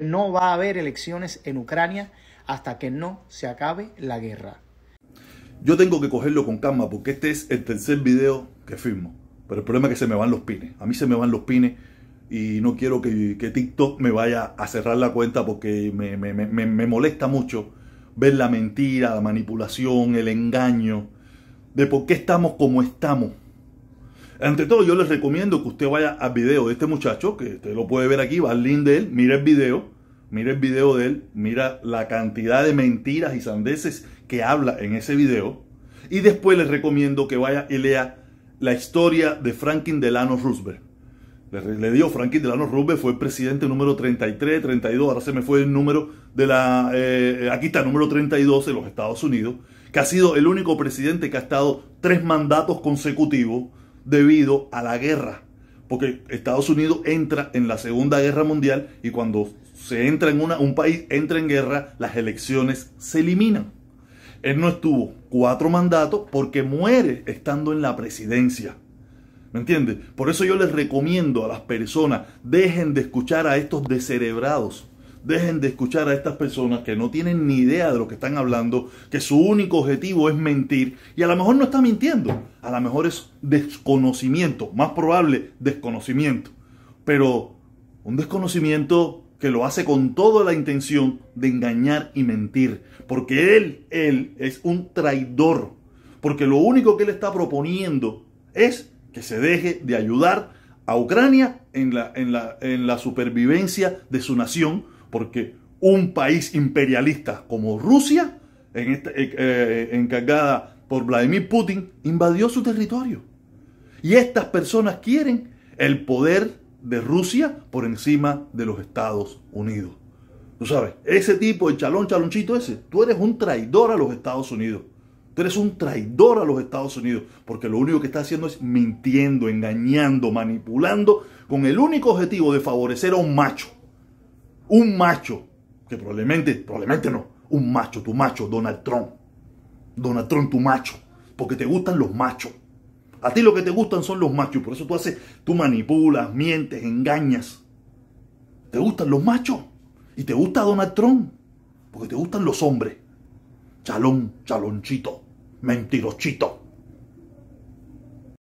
no va a haber elecciones en Ucrania hasta que no se acabe la guerra. Yo tengo que cogerlo con calma porque este es el tercer video que firmo. Pero el problema es que se me van los pines. A mí se me van los pines y no quiero que, TikTok me vaya a cerrar la cuenta porque me, me molesta mucho ver la mentira, la manipulación, el engaño de por qué estamos como estamos. Ante todo, yo les recomiendo que usted vaya al video de este muchacho, que usted lo puede ver aquí, va al link de él, mire el video, mire el video de él, mira la cantidad de mentiras y sandeces que habla en ese video. Y después les recomiendo que vaya y lea la historia de Franklin Delano Roosevelt. Le, dio digo, Franklin Delano Roosevelt fue el presidente número 33, 32, ahora se me fue el número de la... Eh, aquí está, número 32 de los Estados Unidos, que ha sido el único presidente que ha estado tres mandatos consecutivos debido a la guerra. Porque Estados Unidos entra en la Segunda Guerra Mundial y cuando se entra en una, un país, entra en guerra, las elecciones se eliminan. Él no estuvo cuatro mandatos porque muere estando en la presidencia. ¿Me entiendes? Por eso yo les recomiendo a las personas, dejen de escuchar a estos descerebrados Dejen de escuchar a estas personas que no tienen ni idea de lo que están hablando, que su único objetivo es mentir y a lo mejor no está mintiendo, a lo mejor es desconocimiento, más probable desconocimiento, pero un desconocimiento que lo hace con toda la intención de engañar y mentir, porque él, él es un traidor, porque lo único que él está proponiendo es que se deje de ayudar a Ucrania en la, en la, en la supervivencia de su nación porque un país imperialista como Rusia, eh, eh, encargada por Vladimir Putin, invadió su territorio. Y estas personas quieren el poder de Rusia por encima de los Estados Unidos. Tú sabes, ese tipo, de chalón, chalonchito ese, tú eres un traidor a los Estados Unidos. Tú eres un traidor a los Estados Unidos, porque lo único que está haciendo es mintiendo, engañando, manipulando, con el único objetivo de favorecer a un macho un macho, que probablemente, probablemente no, un macho, tu macho, Donald Trump. Donald Trump, tu macho, porque te gustan los machos. A ti lo que te gustan son los machos, por eso tú haces, tú manipulas, mientes, engañas. Te gustan los machos y te gusta Donald Trump, porque te gustan los hombres. Chalón, chalonchito, mentirochito.